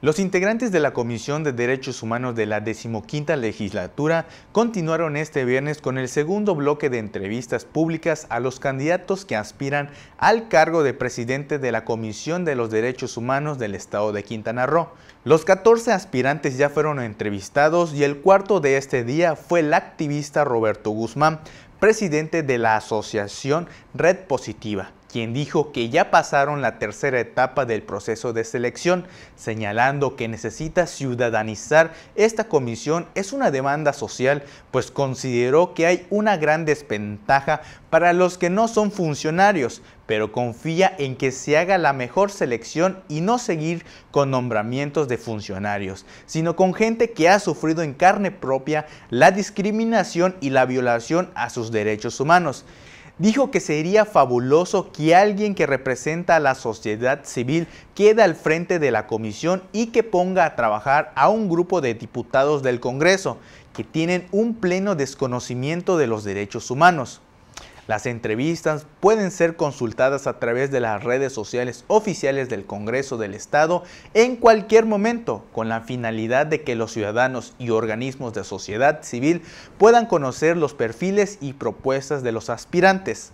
Los integrantes de la Comisión de Derechos Humanos de la decimoquinta legislatura continuaron este viernes con el segundo bloque de entrevistas públicas a los candidatos que aspiran al cargo de presidente de la Comisión de los Derechos Humanos del Estado de Quintana Roo. Los 14 aspirantes ya fueron entrevistados y el cuarto de este día fue el activista Roberto Guzmán, presidente de la Asociación Red Positiva quien dijo que ya pasaron la tercera etapa del proceso de selección, señalando que necesita ciudadanizar esta comisión es una demanda social, pues consideró que hay una gran desventaja para los que no son funcionarios, pero confía en que se haga la mejor selección y no seguir con nombramientos de funcionarios, sino con gente que ha sufrido en carne propia la discriminación y la violación a sus derechos humanos dijo que sería fabuloso que alguien que representa a la sociedad civil quede al frente de la comisión y que ponga a trabajar a un grupo de diputados del Congreso que tienen un pleno desconocimiento de los derechos humanos. Las entrevistas pueden ser consultadas a través de las redes sociales oficiales del Congreso del Estado en cualquier momento, con la finalidad de que los ciudadanos y organismos de sociedad civil puedan conocer los perfiles y propuestas de los aspirantes.